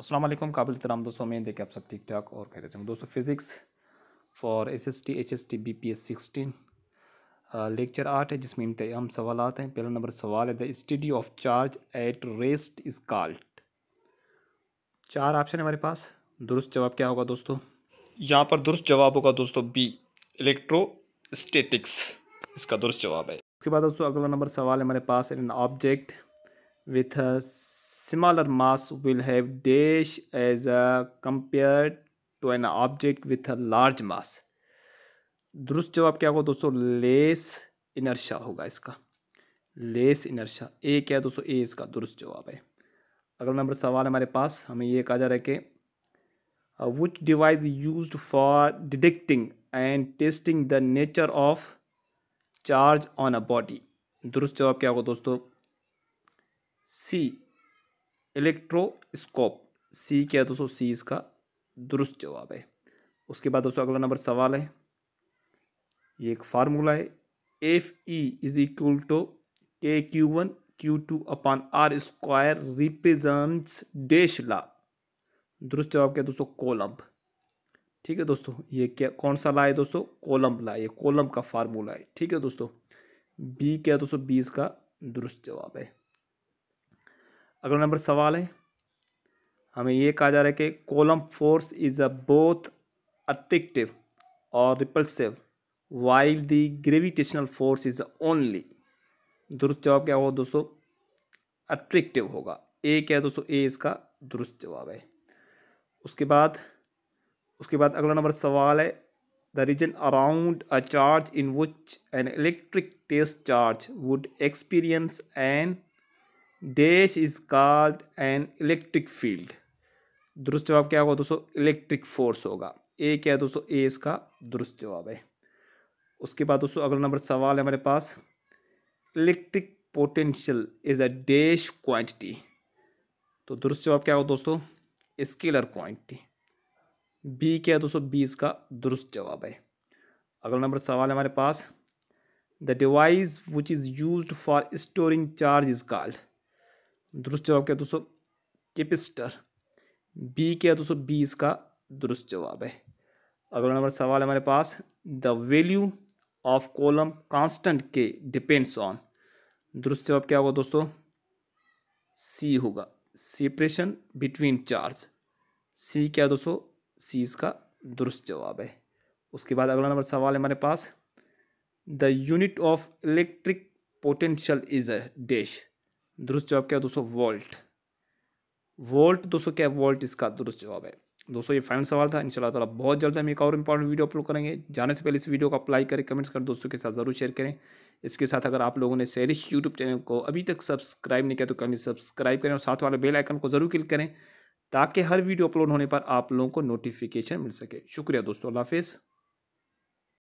असलम काबिल तराम दोस्तों में देखिए आप सब ठीक ठाक और खैर से दोस्तों physics for S S T H S T B P S sixteen lecture आठ है जिसमें इनते अहम सवाल आते हैं पहला नंबर सवाल है the study of charge at rest is called चार ऑप्शन है हमारे पास दुरुस्त जवाब क्या होगा दोस्तों यहाँ पर दुरुस्त जवाब होगा दोस्तों बी स्टेटिक्स इसका दुरुस्त जवाब है उसके बाद दोस्तों अगला नंबर सवाल है हमारे पास an object with smaller mass will have dash as a compared to an object with a large mass दुरुस्त जवाब क्या होगा दोस्तों लेस इनर्शा होगा इसका लेस इनर्शा ए क्या है दोस्तों ए इसका दुरुस्त जवाब है अगला नंबर सवाल हमारे पास हमें ये कहा जा रहा है कि which device used for detecting and testing the nature of charge on a body दुरुस्त जवाब क्या होगा दोस्तों सी इलेक्ट्रोस्कोप सी क्या है दोस्तों सी इसका दुरुस्त जवाब है उसके बाद दोस्तों अगला नंबर सवाल है ये एक फार्मूला है F E is equal to K Q one Q two upon R square represents dash ला दुरुस्त जवाब क्या है दोस्तों कोलम्ब ठीक है दोस्तों ये क्या कौन सा ला है दोस्तों कोलम्ब ला ये कोलम्ब का फार्मूला है ठीक है दोस्तों बी क्या है दोस्तों बी इसका दुरुस्त जवाब है अगला नंबर सवाल है हमें ये कहा जा रहा है कि Coulomb force is a both attractive और repulsive while the gravitational force is only दुरुस्त जवाब क्या होगा दोस्तों अट्रिक्टिव होगा ए क्या है दोस्तों ए इसका दुरुस्त जवाब है उसके बाद उसके बाद अगला नंबर सवाल है the region around a charge in which an electric test charge would experience and dash is called an electric field दुरुस्त जवाब क्या होगा दोस्तों इलेक्ट्रिक फोर्स होगा ए क्या है दोस्तों ए इसका दुरुस्त जवाब है उसके बाद दोस्तों अगला नंबर सवाल है हमारे पास electric potential is a dash quantity तो दुरुस्त जवाब क्या होगा दोस्तों स्केलर क्वांटिटी बी क्या है दोस्तों बी इसका दुरुस्त जवाब है अगला नंबर सवाल है हमारे पास the device which is use for storing charge is called दुरुस्त जवाब क्या दोस्तों किपिस्टर बी क्या दोस्तों बी इसका दुरुस्त जवाब है अगला नंबर सवाल है हमारे पास the value of Coulomb constant K depends on दुरुस्त जवाब क्या होगा दोस्तों सी होगा सेपरेशन बिटवीन चार्ज सी क्या दोस्तों सी इसका दुरुस्त जवाब है उसके बाद अगला नंबर सवाल है हमारे पास the unit of electric potential is a dash दुरुस्त जवाब क्या है दोस्तों वोल्ट वोल्ट दोस्तों क्या वोल्ट इसका दुरुस्त जवाब है दोस्तों ये फाइनल सवाल था इंशाल्लाह ताला बहुत जल्द हम एक और इंपॉर्टेंट वीडियो अपलोड करेंगे जाने से पहले इस वीडियो को अप्लाई करें कमेंट्स करें दोस्तों के साथ ज़रूर शेयर करें इसके साथ अगर आप लोगों ने सैरिश यूट्यूब चैनल को अभी तक सब्सक्राइब नहीं किया तो कहीं सब्सक्राइब करें और साथ वाले बेल आइकन को ज़रूर क्लिक करें ताकि हर वीडियो अपलोड होने पर आप लोगों को नोटिफिकेशन मिल सके शुक्रिया दोस्तों अल्लाह हाफिज़